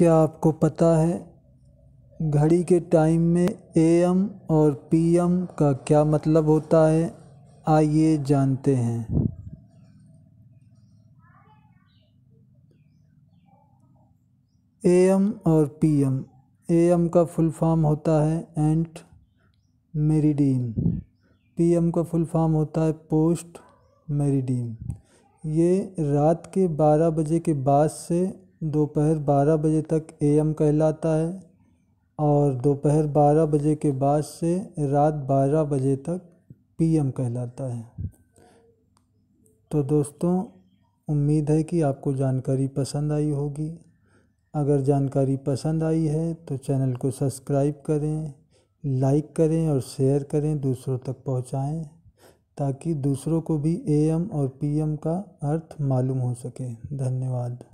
क्या आपको पता है घड़ी के टाइम में ए.एम और पी.एम का क्या मतलब होता है आइए जानते हैं ए.एम और पी.एम ए.एम का फुल फॉर्म होता है एंट मेरिडीन पीएम का फुल फॉर्म होता है पोस्ट मेरिडीन ये रात के 12 बजे के बाद से दोपहर बारह बजे तक एम कहलाता है और दोपहर बारह बजे के बाद से रात बारह बजे तक पीएम कहलाता है तो दोस्तों उम्मीद है कि आपको जानकारी पसंद आई होगी अगर जानकारी पसंद आई है तो चैनल को सब्सक्राइब करें लाइक करें और शेयर करें दूसरों तक पहुंचाएं ताकि दूसरों को भी एम और पीएम का अर्थ मालूम हो सके धन्यवाद